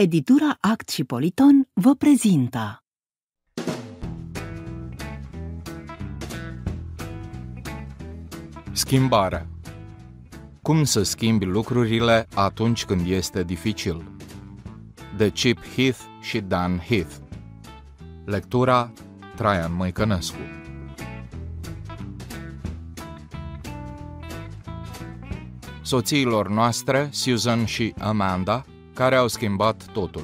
Editura Act și Politon vă prezintă Schimbarea Cum să schimbi lucrurile atunci când este dificil? De Chip Heath și Dan Heath Lectura Traian Măicănescu Soțiilor noastre, Susan și Amanda, care au schimbat totul.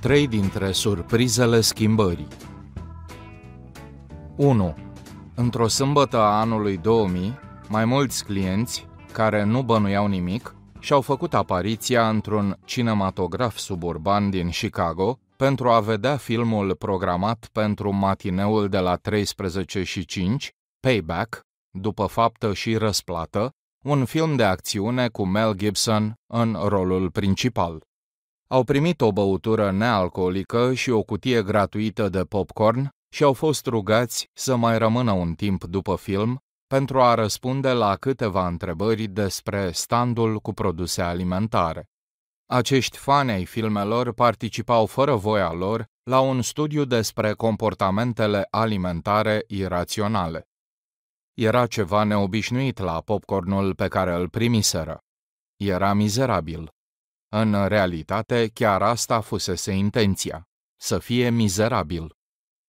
Trei dintre surprizele schimbării 1. Într-o sâmbătă a anului 2000, mai mulți clienți, care nu bănuiau nimic, și-au făcut apariția într-un cinematograf suburban din Chicago pentru a vedea filmul programat pentru matineul de la 13 și 5, Payback, după faptă și răsplată, un film de acțiune cu Mel Gibson în rolul principal. Au primit o băutură nealcoolică și o cutie gratuită de popcorn și au fost rugați să mai rămână un timp după film pentru a răspunde la câteva întrebări despre standul cu produse alimentare. Acești fani ai filmelor participau fără voia lor la un studiu despre comportamentele alimentare iraționale. Era ceva neobișnuit la popcornul pe care îl primiseră. Era mizerabil. În realitate, chiar asta fusese intenția, să fie mizerabil.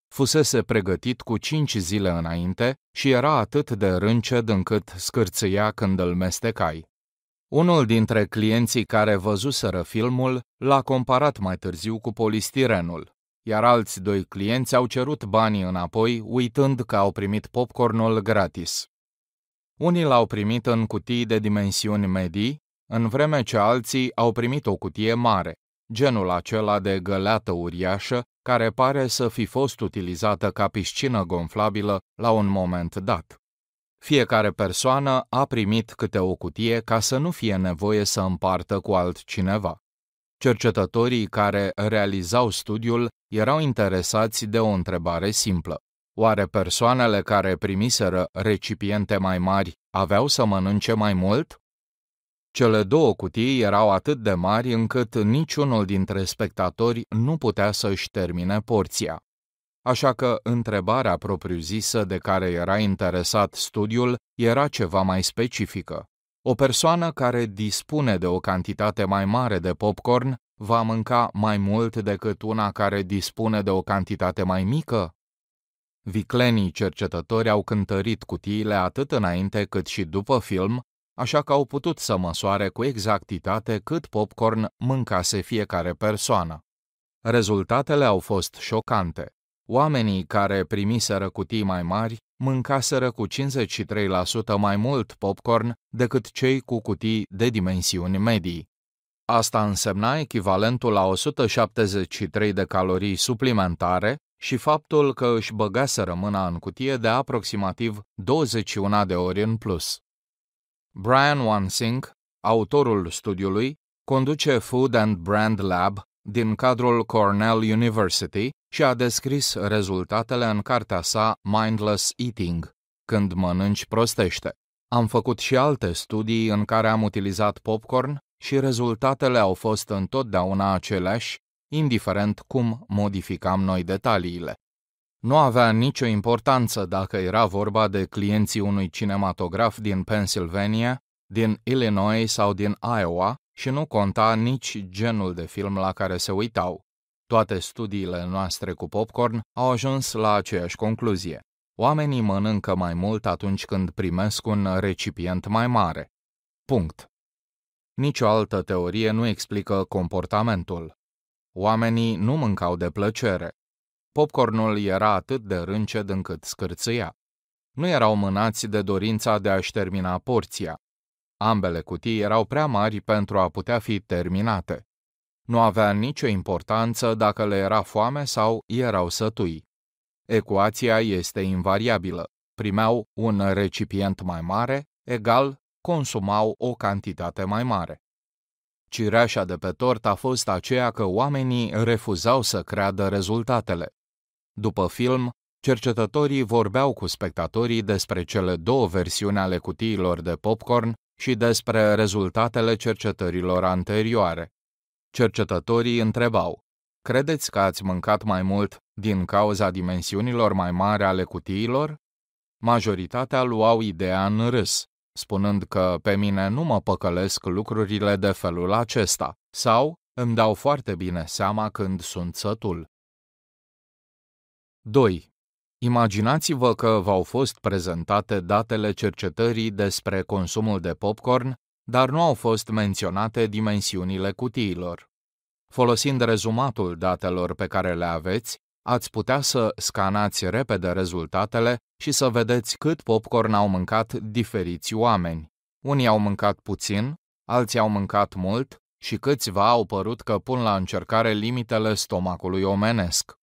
Fusese pregătit cu cinci zile înainte și era atât de rânced încât scârțâia când îl mestecai. Unul dintre clienții care văzuseră filmul l-a comparat mai târziu cu polistirenul, iar alți doi clienți au cerut banii înapoi, uitând că au primit popcornul gratis. Unii l-au primit în cutii de dimensiuni medii, în vreme ce alții au primit o cutie mare, genul acela de găleată uriașă, care pare să fi fost utilizată ca piscină gonflabilă la un moment dat. Fiecare persoană a primit câte o cutie ca să nu fie nevoie să împartă cu altcineva. Cercetătorii care realizau studiul erau interesați de o întrebare simplă. Oare persoanele care primiseră recipiente mai mari aveau să mănânce mai mult? Cele două cutii erau atât de mari încât niciunul dintre spectatori nu putea să-și termine porția. Așa că întrebarea propriu-zisă de care era interesat studiul era ceva mai specifică. O persoană care dispune de o cantitate mai mare de popcorn va mânca mai mult decât una care dispune de o cantitate mai mică? Viclenii cercetători au cântărit cutiile atât înainte cât și după film, așa că au putut să măsoare cu exactitate cât popcorn mâncase fiecare persoană. Rezultatele au fost șocante. Oamenii care primiseră cutii mai mari mâncaseră cu 53% mai mult popcorn decât cei cu cutii de dimensiuni medii. Asta însemna echivalentul la 173 de calorii suplimentare și faptul că își băgase rămâna în cutie de aproximativ 21 de ori în plus. Brian Wansink, autorul studiului, conduce Food and Brand Lab, din cadrul Cornell University și a descris rezultatele în cartea sa Mindless Eating, când mănânci prostește. Am făcut și alte studii în care am utilizat popcorn și rezultatele au fost întotdeauna aceleași, indiferent cum modificam noi detaliile. Nu avea nicio importanță dacă era vorba de clienții unui cinematograf din Pennsylvania, din Illinois sau din Iowa, și nu conta nici genul de film la care se uitau. Toate studiile noastre cu popcorn au ajuns la aceeași concluzie. Oamenii mănâncă mai mult atunci când primesc un recipient mai mare. Punct. Nicio altă teorie nu explică comportamentul. Oamenii nu mâncau de plăcere. Popcornul era atât de rânced încât scârțâia. Nu erau mânați de dorința de a-și termina porția. Ambele cutii erau prea mari pentru a putea fi terminate. Nu avea nicio importanță dacă le era foame sau erau sătui. Ecuația este invariabilă. Primeau un recipient mai mare, egal, consumau o cantitate mai mare. Cireașa de pe tort a fost aceea că oamenii refuzau să creadă rezultatele. După film, cercetătorii vorbeau cu spectatorii despre cele două versiuni ale cutiilor de popcorn și despre rezultatele cercetărilor anterioare. Cercetătorii întrebau, credeți că ați mâncat mai mult din cauza dimensiunilor mai mari ale cutiilor? Majoritatea luau ideea în râs, spunând că pe mine nu mă păcălesc lucrurile de felul acesta, sau îmi dau foarte bine seama când sunt sătul. 2. Imaginați-vă că v-au fost prezentate datele cercetării despre consumul de popcorn, dar nu au fost menționate dimensiunile cutiilor. Folosind rezumatul datelor pe care le aveți, ați putea să scanați repede rezultatele și să vedeți cât popcorn au mâncat diferiți oameni. Unii au mâncat puțin, alții au mâncat mult și câțiva au părut că pun la încercare limitele stomacului omenesc.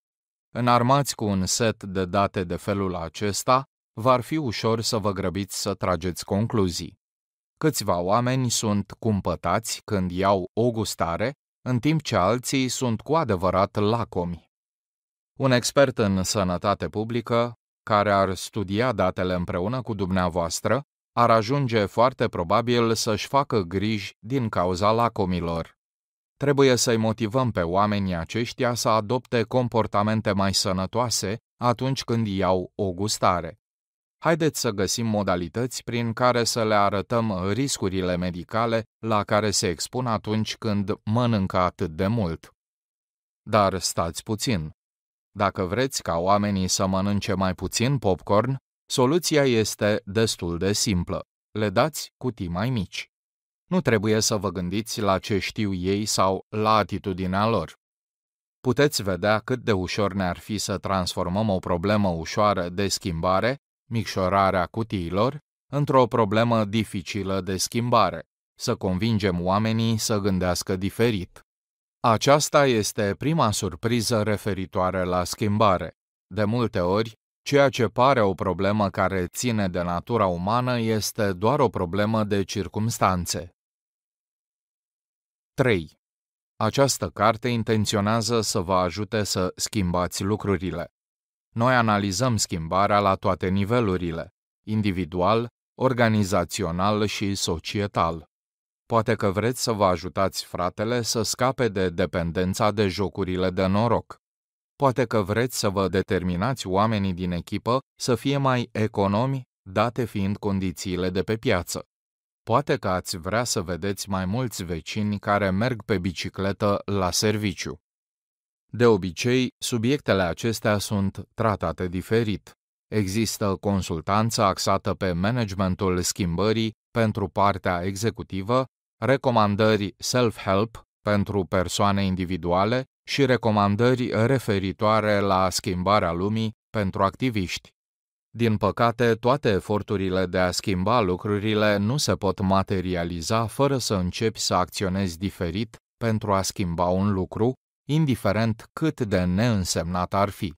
Înarmați cu un set de date de felul acesta, v-ar fi ușor să vă grăbiți să trageți concluzii. Câțiva oameni sunt cumpătați când iau o gustare, în timp ce alții sunt cu adevărat lacomi. Un expert în sănătate publică, care ar studia datele împreună cu dumneavoastră, ar ajunge foarte probabil să-și facă griji din cauza lacomilor. Trebuie să-i motivăm pe oamenii aceștia să adopte comportamente mai sănătoase atunci când iau o gustare. Haideți să găsim modalități prin care să le arătăm riscurile medicale la care se expun atunci când mănâncă atât de mult. Dar stați puțin. Dacă vreți ca oamenii să mănânce mai puțin popcorn, soluția este destul de simplă. Le dați cutii mai mici. Nu trebuie să vă gândiți la ce știu ei sau la atitudinea lor. Puteți vedea cât de ușor ne-ar fi să transformăm o problemă ușoară de schimbare, micșorarea cutiilor, într-o problemă dificilă de schimbare, să convingem oamenii să gândească diferit. Aceasta este prima surpriză referitoare la schimbare. De multe ori, ceea ce pare o problemă care ține de natura umană este doar o problemă de circumstanțe. 3. Această carte intenționează să vă ajute să schimbați lucrurile. Noi analizăm schimbarea la toate nivelurile, individual, organizațional și societal. Poate că vreți să vă ajutați fratele să scape de dependența de jocurile de noroc. Poate că vreți să vă determinați oamenii din echipă să fie mai economi, date fiind condițiile de pe piață. Poate că ați vrea să vedeți mai mulți vecini care merg pe bicicletă la serviciu. De obicei, subiectele acestea sunt tratate diferit. Există consultanță axată pe managementul schimbării pentru partea executivă, recomandări self-help pentru persoane individuale și recomandări referitoare la schimbarea lumii pentru activiști. Din păcate, toate eforturile de a schimba lucrurile nu se pot materializa fără să începi să acționezi diferit pentru a schimba un lucru, indiferent cât de neînsemnat ar fi.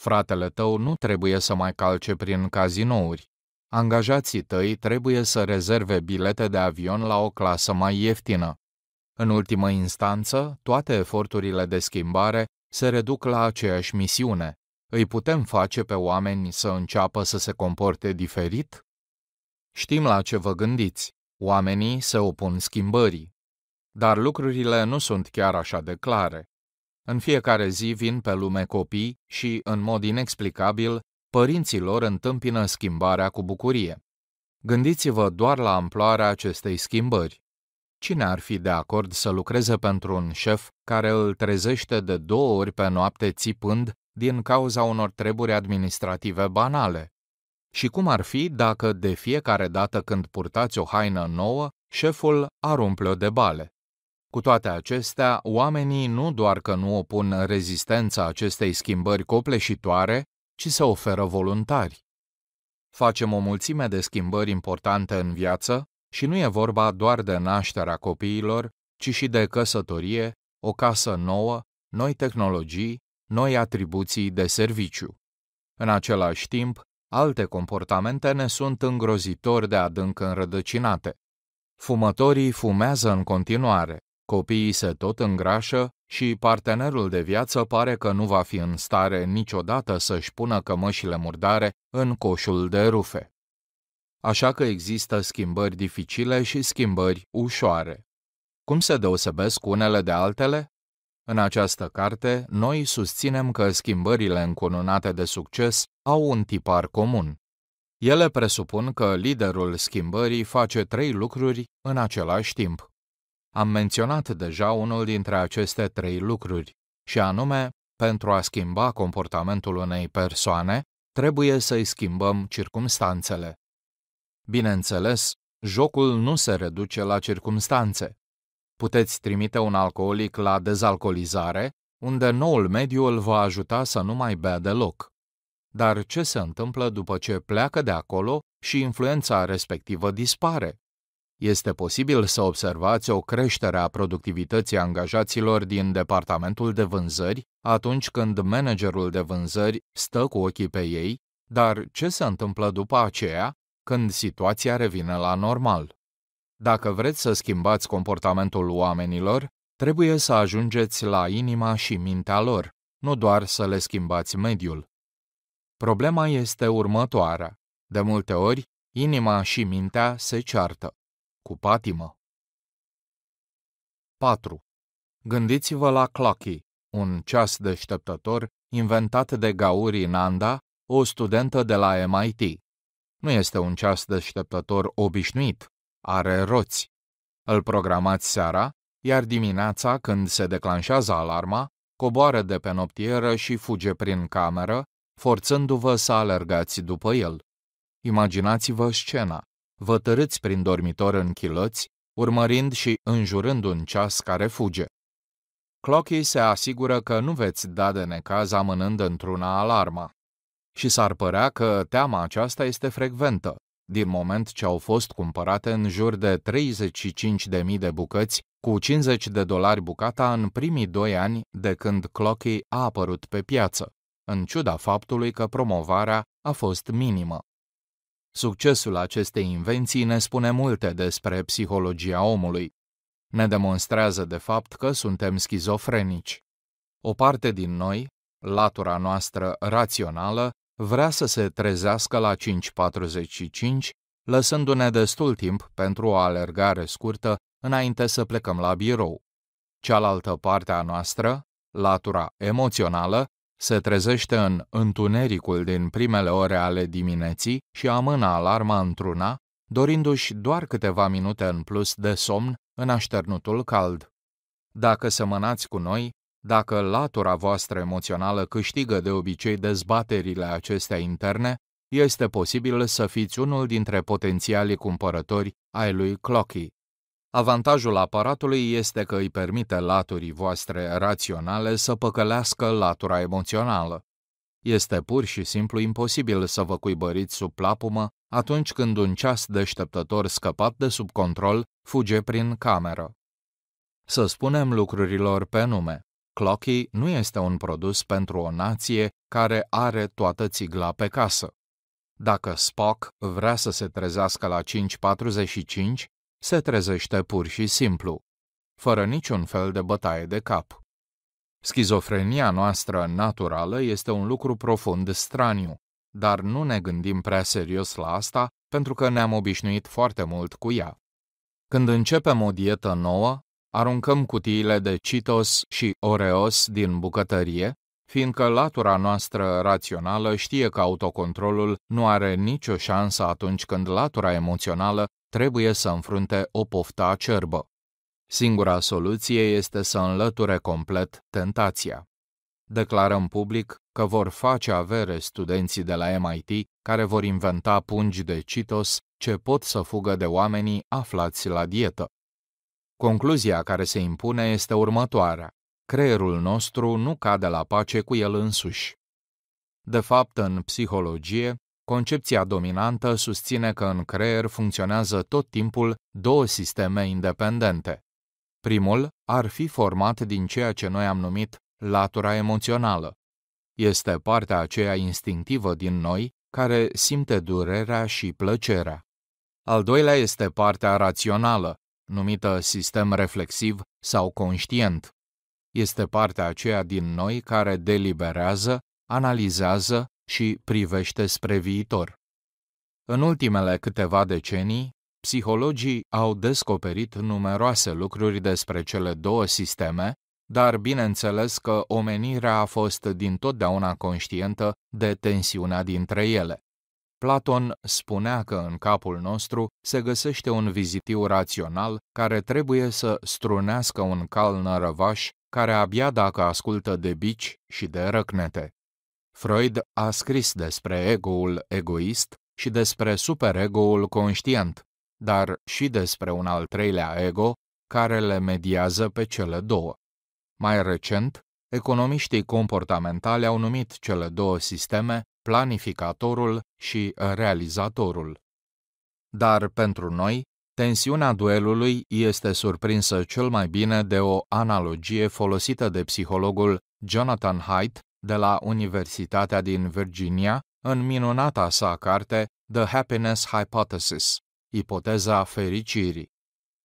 Fratele tău nu trebuie să mai calce prin cazinouri. Angajații tăi trebuie să rezerve bilete de avion la o clasă mai ieftină. În ultimă instanță, toate eforturile de schimbare se reduc la aceeași misiune, îi putem face pe oameni să înceapă să se comporte diferit? Știm la ce vă gândiți. Oamenii se opun schimbării. Dar lucrurile nu sunt chiar așa de clare. În fiecare zi vin pe lume copii și, în mod inexplicabil, părinții lor întâmpină schimbarea cu bucurie. Gândiți-vă doar la amploarea acestei schimbări. Cine ar fi de acord să lucreze pentru un șef care îl trezește de două ori pe noapte țipând din cauza unor treburi administrative banale. Și cum ar fi dacă de fiecare dată când purtați o haină nouă, șeful ar umple-o de bale? Cu toate acestea, oamenii nu doar că nu opun rezistența acestei schimbări copleșitoare, ci se oferă voluntari. Facem o mulțime de schimbări importante în viață și nu e vorba doar de nașterea copiilor, ci și de căsătorie, o casă nouă, noi tehnologii, noi atribuții de serviciu. În același timp, alte comportamente ne sunt îngrozitori de adânc înrădăcinate. Fumătorii fumează în continuare, copiii se tot îngrașă și partenerul de viață pare că nu va fi în stare niciodată să-și pună cămășile murdare în coșul de rufe. Așa că există schimbări dificile și schimbări ușoare. Cum se deosebesc unele de altele? În această carte, noi susținem că schimbările încununate de succes au un tipar comun. Ele presupun că liderul schimbării face trei lucruri în același timp. Am menționat deja unul dintre aceste trei lucruri, și anume, pentru a schimba comportamentul unei persoane, trebuie să-i schimbăm circumstanțele. Bineînțeles, jocul nu se reduce la circumstanțe, Puteți trimite un alcoolic la dezalcoolizare, unde noul mediu îl va ajuta să nu mai bea deloc. Dar ce se întâmplă după ce pleacă de acolo și influența respectivă dispare? Este posibil să observați o creștere a productivității angajaților din departamentul de vânzări atunci când managerul de vânzări stă cu ochii pe ei, dar ce se întâmplă după aceea când situația revine la normal? Dacă vreți să schimbați comportamentul oamenilor, trebuie să ajungeți la inima și mintea lor, nu doar să le schimbați mediul. Problema este următoarea. De multe ori, inima și mintea se ceartă. Cu patimă. 4. Gândiți-vă la Clocky, un ceas deșteptător inventat de Gauri Nanda, o studentă de la MIT. Nu este un ceas deșteptător obișnuit, are roți. Îl programați seara, iar dimineața, când se declanșează alarma, coboară de pe noptieră și fuge prin cameră, forțându-vă să alergați după el. Imaginați-vă scena. Vă tărâți prin dormitor în chilăți, urmărind și înjurând un ceas care fuge. Clochii se asigură că nu veți da de necaz amânând într-una alarma. Și s-ar părea că teama aceasta este frecventă, din moment ce au fost cumpărate în jur de 35.000 de bucăți cu 50 de dolari bucata în primii doi ani de când Clocky a apărut pe piață, în ciuda faptului că promovarea a fost minimă. Succesul acestei invenții ne spune multe despre psihologia omului. Ne demonstrează de fapt că suntem schizofrenici. O parte din noi, latura noastră rațională, vrea să se trezească la 5.45, lăsându-ne destul timp pentru o alergare scurtă înainte să plecăm la birou. Cealaltă parte a noastră, latura emoțională, se trezește în întunericul din primele ore ale dimineții și amână alarma într-una, dorindu-și doar câteva minute în plus de somn în așternutul cald. Dacă semănați cu noi, dacă latura voastră emoțională câștigă de obicei dezbaterile acestea interne, este posibil să fiți unul dintre potențialii cumpărători ai lui Clocky. Avantajul aparatului este că îi permite laturii voastre raționale să păcălească latura emoțională. Este pur și simplu imposibil să vă cuibăriți sub plapumă atunci când un ceas deșteptător scăpat de sub control fuge prin cameră. Să spunem lucrurilor pe nume. Clocky nu este un produs pentru o nație care are toată țigla pe casă. Dacă Spock vrea să se trezească la 5.45, se trezește pur și simplu, fără niciun fel de bătaie de cap. Schizofrenia noastră naturală este un lucru profund straniu, dar nu ne gândim prea serios la asta pentru că ne-am obișnuit foarte mult cu ea. Când începem o dietă nouă, aruncăm cutiile de Citos și Oreos din bucătărie, fiindcă latura noastră rațională știe că autocontrolul nu are nicio șansă atunci când latura emoțională trebuie să înfrunte o poftă acerbă. Singura soluție este să înlăture complet tentația. Declarăm public că vor face avere studenții de la MIT care vor inventa pungi de citos ce pot să fugă de oamenii aflați la dietă. Concluzia care se impune este următoarea. Creierul nostru nu cade la pace cu el însuși. De fapt, în psihologie, concepția dominantă susține că în creier funcționează tot timpul două sisteme independente. Primul ar fi format din ceea ce noi am numit latura emoțională. Este partea aceea instinctivă din noi care simte durerea și plăcerea. Al doilea este partea rațională, numită sistem reflexiv sau conștient. Este partea aceea din noi care deliberează, analizează și privește spre viitor. În ultimele câteva decenii, psihologii au descoperit numeroase lucruri despre cele două sisteme, dar bineînțeles că omenirea a fost dintotdeauna conștientă de tensiunea dintre ele. Platon spunea că în capul nostru se găsește un vizitiu rațional care trebuie să strunească un cal nărăvaș care abia dacă ascultă de bici și de răcnete. Freud a scris despre egoul egoist și despre superegoul conștient, dar și despre un al treilea ego care le mediază pe cele două. Mai recent, economiștii comportamentali au numit cele două sisteme planificatorul și realizatorul. Dar pentru noi, tensiunea duelului este surprinsă cel mai bine de o analogie folosită de psihologul Jonathan Haidt de la Universitatea din Virginia în minunata sa carte The Happiness Hypothesis, ipoteza fericirii.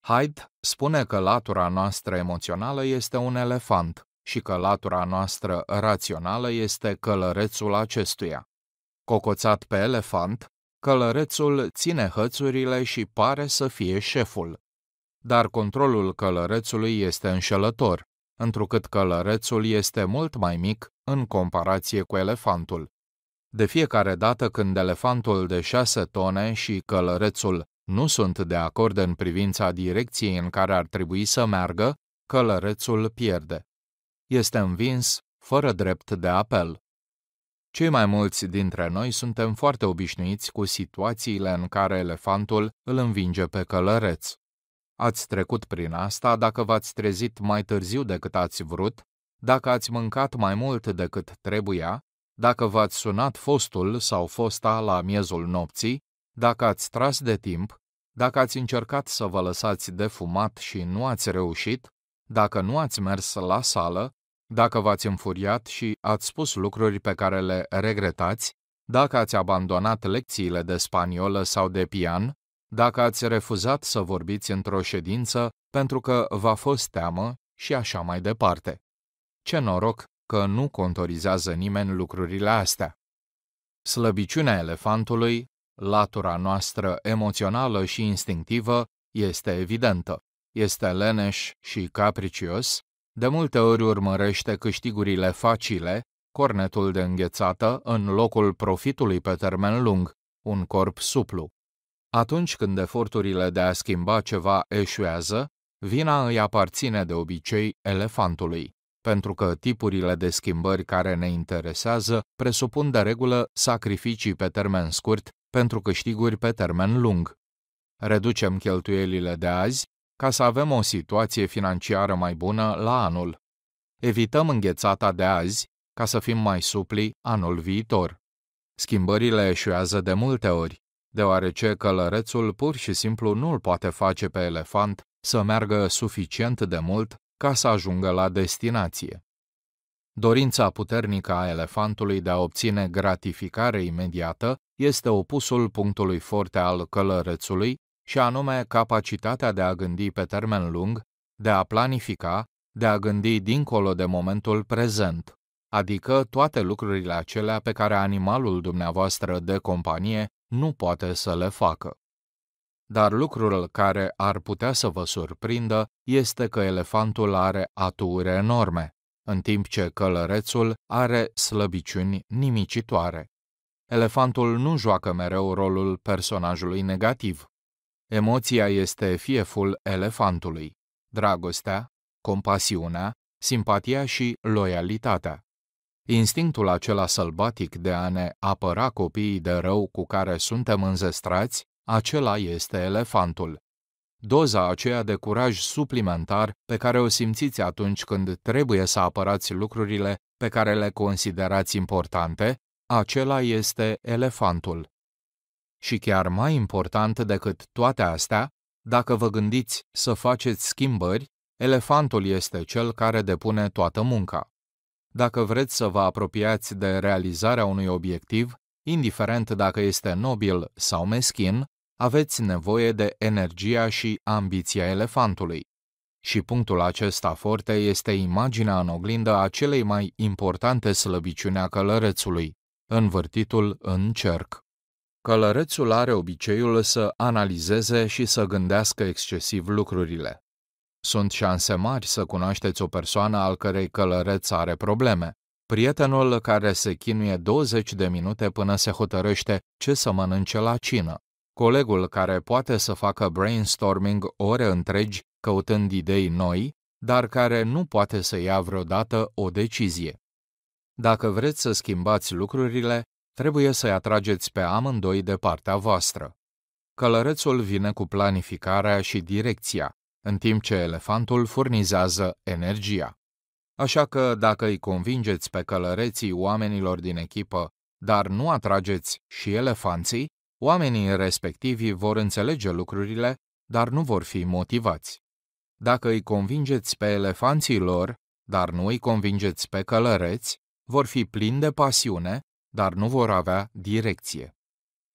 Haidt spune că latura noastră emoțională este un elefant și că latura noastră rațională este călărețul acestuia. Cocoțat pe elefant, călărețul ține hățurile și pare să fie șeful. Dar controlul călărețului este înșelător, întrucât călărețul este mult mai mic în comparație cu elefantul. De fiecare dată când elefantul de șase tone și călărețul nu sunt de acord în privința direcției în care ar trebui să meargă, călărețul pierde. Este învins fără drept de apel. Cei mai mulți dintre noi suntem foarte obișnuiți cu situațiile în care elefantul îl învinge pe călăreț. Ați trecut prin asta dacă v-ați trezit mai târziu decât ați vrut, dacă ați mâncat mai mult decât trebuia, dacă v-ați sunat fostul sau fosta la miezul nopții, dacă ați tras de timp, dacă ați încercat să vă lăsați de fumat și nu ați reușit, dacă nu ați mers la sală, dacă v-ați înfuriat și ați spus lucruri pe care le regretați, dacă ați abandonat lecțiile de spaniolă sau de pian, dacă ați refuzat să vorbiți într-o ședință pentru că v-a fost teamă și așa mai departe. Ce noroc că nu contorizează nimeni lucrurile astea. Slăbiciunea elefantului, latura noastră emoțională și instinctivă, este evidentă. Este leneș și capricios, de multe ori urmărește câștigurile facile, cornetul de înghețată în locul profitului pe termen lung, un corp suplu. Atunci când eforturile de a schimba ceva eșuează, vina îi aparține de obicei elefantului, pentru că tipurile de schimbări care ne interesează presupun de regulă sacrificii pe termen scurt pentru câștiguri pe termen lung. Reducem cheltuielile de azi ca să avem o situație financiară mai bună la anul. Evităm înghețata de azi ca să fim mai supli anul viitor. Schimbările eșuează de multe ori, deoarece călărețul pur și simplu nu îl poate face pe elefant să meargă suficient de mult ca să ajungă la destinație. Dorința puternică a elefantului de a obține gratificare imediată este opusul punctului forte al călărețului și anume capacitatea de a gândi pe termen lung, de a planifica, de a gândi dincolo de momentul prezent, adică toate lucrurile acelea pe care animalul dumneavoastră de companie nu poate să le facă. Dar lucrul care ar putea să vă surprindă este că elefantul are aturi enorme, în timp ce călărețul are slăbiciuni nimicitoare. Elefantul nu joacă mereu rolul personajului negativ, Emoția este fieful elefantului. Dragostea, compasiunea, simpatia și loialitatea. Instinctul acela sălbatic de a ne apăra copiii de rău cu care suntem înzestrați, acela este elefantul. Doza aceea de curaj suplimentar pe care o simțiți atunci când trebuie să apărați lucrurile pe care le considerați importante, acela este elefantul. Și chiar mai important decât toate astea, dacă vă gândiți să faceți schimbări, elefantul este cel care depune toată munca. Dacă vreți să vă apropiați de realizarea unui obiectiv, indiferent dacă este nobil sau meschin, aveți nevoie de energia și ambiția elefantului. Și punctul acesta forte este imaginea în oglindă a celei mai importante slăbiciuni a călărețului, învârtitul în cerc. Călărețul are obiceiul să analizeze și să gândească excesiv lucrurile. Sunt șanse mari să cunoașteți o persoană al cărei călăreț are probleme. Prietenul care se chinuie 20 de minute până se hotărăște ce să mănânce la cină. Colegul care poate să facă brainstorming ore întregi căutând idei noi, dar care nu poate să ia vreodată o decizie. Dacă vreți să schimbați lucrurile, trebuie să-i atrageți pe amândoi de partea voastră. Călărețul vine cu planificarea și direcția, în timp ce elefantul furnizează energia. Așa că dacă îi convingeți pe călăreții oamenilor din echipă, dar nu atrageți și elefanții, oamenii respectivi vor înțelege lucrurile, dar nu vor fi motivați. Dacă îi convingeți pe elefanții lor, dar nu îi convingeți pe călăreți, vor fi plini de pasiune, dar nu vor avea direcție.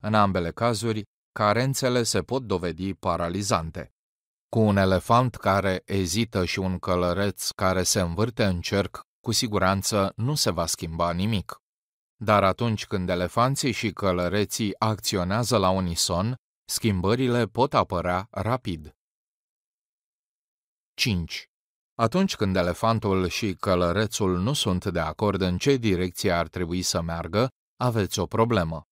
În ambele cazuri, carențele se pot dovedi paralizante. Cu un elefant care ezită și un călăreț care se învârte în cerc, cu siguranță nu se va schimba nimic. Dar atunci când elefanții și călăreții acționează la unison, schimbările pot apărea rapid. 5. Atunci când elefantul și călărețul nu sunt de acord în ce direcție ar trebui să meargă, aveți o problemă.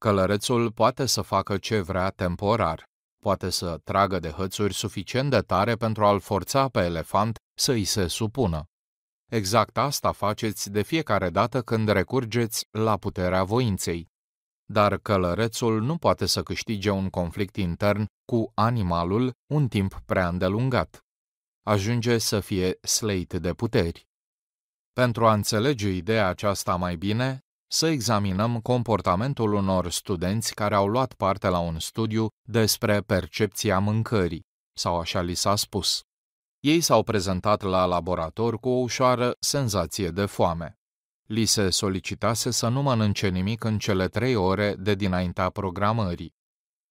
Călărețul poate să facă ce vrea temporar, poate să tragă de hățuri suficient de tare pentru a-l forța pe elefant să îi se supună. Exact asta faceți de fiecare dată când recurgeți la puterea voinței. Dar călărețul nu poate să câștige un conflict intern cu animalul un timp prea îndelungat ajunge să fie sleit de puteri. Pentru a înțelege ideea aceasta mai bine, să examinăm comportamentul unor studenți care au luat parte la un studiu despre percepția mâncării, sau așa li s-a spus. Ei s-au prezentat la laborator cu o ușoară senzație de foame. Li se solicitase să nu mănânce nimic în cele trei ore de dinaintea programării.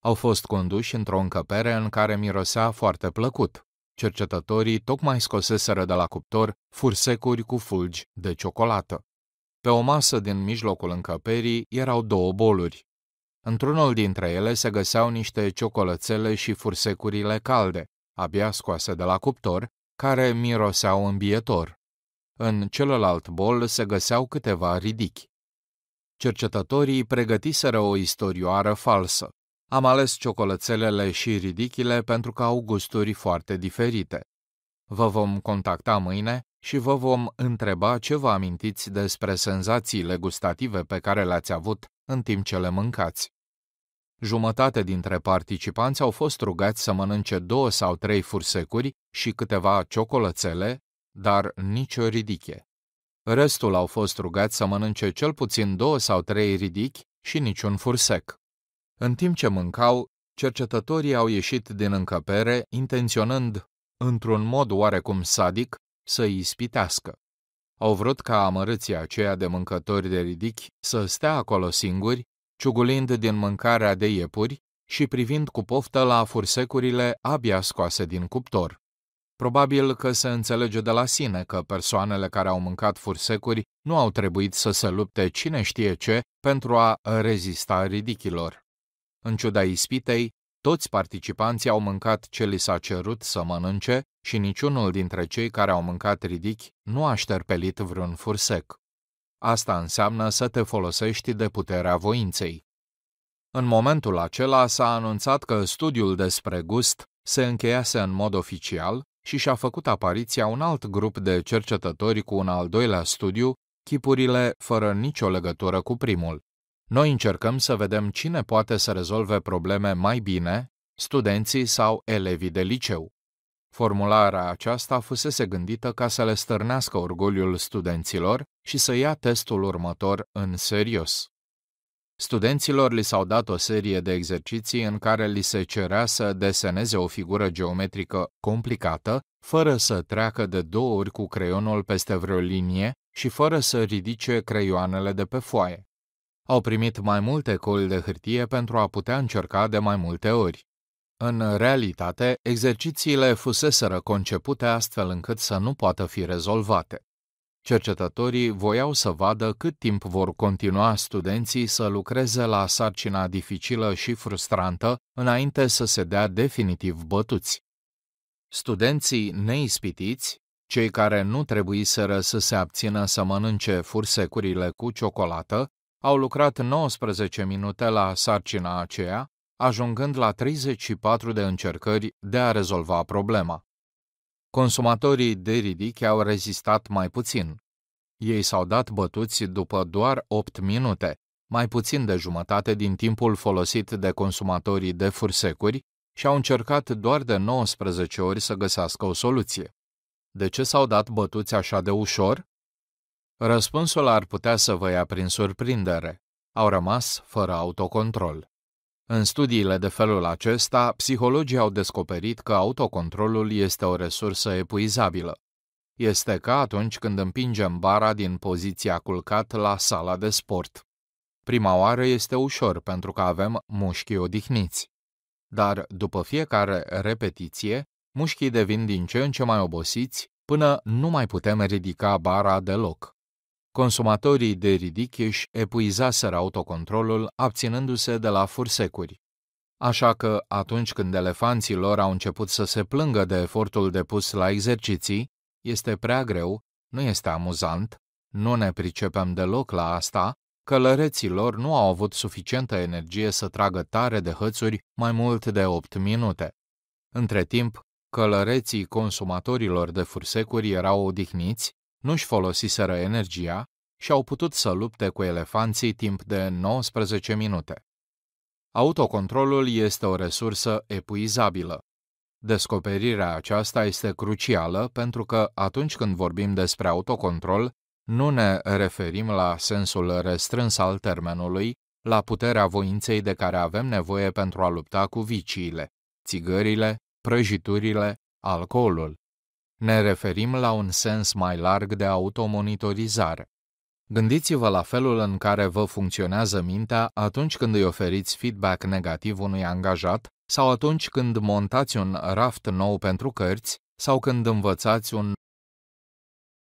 Au fost conduși într-o încăpere în care mirosea foarte plăcut. Cercetătorii tocmai scoseseră de la cuptor fursecuri cu fulgi de ciocolată. Pe o masă din mijlocul încăperii erau două boluri. Într-unul dintre ele se găseau niște ciocolățele și fursecurile calde, abia scoase de la cuptor, care miroseau îmbietor. În celălalt bol se găseau câteva ridichi. Cercetătorii pregătiseră o istorioară falsă, am ales ciocolățelele și ridichile pentru că au gusturi foarte diferite. Vă vom contacta mâine și vă vom întreba ce vă amintiți despre senzațiile gustative pe care le-ați avut în timp ce le mâncați. Jumătate dintre participanți au fost rugați să mănânce două sau trei fursecuri și câteva ciocolățele, dar nicio ridiche. Restul au fost rugați să mănânce cel puțin două sau trei ridichi și niciun fursec. În timp ce mâncau, cercetătorii au ieșit din încăpere, intenționând, într-un mod oarecum sadic, să îi ispitească. Au vrut ca amărâția aceea de mâncători de ridichi să stea acolo singuri, ciugulind din mâncarea de iepuri și privind cu poftă la fursecurile abia scoase din cuptor. Probabil că se înțelege de la sine că persoanele care au mâncat fursecuri nu au trebuit să se lupte cine știe ce pentru a rezista ridichilor. În ciuda ispitei, toți participanții au mâncat ce li s-a cerut să mănânce și niciunul dintre cei care au mâncat ridichi nu a șterpelit vreun fursec. Asta înseamnă să te folosești de puterea voinței. În momentul acela s-a anunțat că studiul despre gust se încheiase în mod oficial și și-a făcut apariția un alt grup de cercetători cu un al doilea studiu, chipurile fără nicio legătură cu primul. Noi încercăm să vedem cine poate să rezolve probleme mai bine, studenții sau elevii de liceu. Formularea aceasta fusese gândită ca să le stârnească orgoliul studenților și să ia testul următor în serios. Studenților li s-au dat o serie de exerciții în care li se cerea să deseneze o figură geometrică complicată, fără să treacă de două ori cu creionul peste vreo linie și fără să ridice creioanele de pe foaie au primit mai multe coli de hârtie pentru a putea încerca de mai multe ori. În realitate, exercițiile fuseseră concepute astfel încât să nu poată fi rezolvate. Cercetătorii voiau să vadă cât timp vor continua studenții să lucreze la sarcina dificilă și frustrantă înainte să se dea definitiv bătuți. Studenții neispitiți, cei care nu trebuiseră să se abțină să mănânce fursecurile cu ciocolată, au lucrat 19 minute la sarcina aceea, ajungând la 34 de încercări de a rezolva problema. Consumatorii de ridichi au rezistat mai puțin. Ei s-au dat bătuți după doar 8 minute, mai puțin de jumătate din timpul folosit de consumatorii de fursecuri și au încercat doar de 19 ori să găsească o soluție. De ce s-au dat bătuți așa de ușor? Răspunsul ar putea să vă ia prin surprindere. Au rămas fără autocontrol. În studiile de felul acesta, psihologii au descoperit că autocontrolul este o resursă epuizabilă. Este ca atunci când împingem bara din poziția culcat la sala de sport. Prima oară este ușor pentru că avem mușchii odihniți. Dar după fiecare repetiție, mușchii devin din ce în ce mai obosiți până nu mai putem ridica bara deloc. Consumatorii de ridic își epuizaseră autocontrolul abținându-se de la fursecuri. Așa că, atunci când elefanții lor au început să se plângă de efortul depus la exerciții, este prea greu, nu este amuzant, nu ne pricepem deloc la asta, călăreții lor nu au avut suficientă energie să tragă tare de hățuri mai mult de 8 minute. Între timp, călăreții consumatorilor de fursecuri erau odihniți, nu-și folosiseră energia și au putut să lupte cu elefanții timp de 19 minute. Autocontrolul este o resursă epuizabilă. Descoperirea aceasta este crucială pentru că atunci când vorbim despre autocontrol, nu ne referim la sensul restrâns al termenului, la puterea voinței de care avem nevoie pentru a lupta cu viciile, țigările, prăjiturile, alcoolul, ne referim la un sens mai larg de automonitorizare. Gândiți-vă la felul în care vă funcționează mintea atunci când îi oferiți feedback negativ unui angajat sau atunci când montați un raft nou pentru cărți sau când învățați un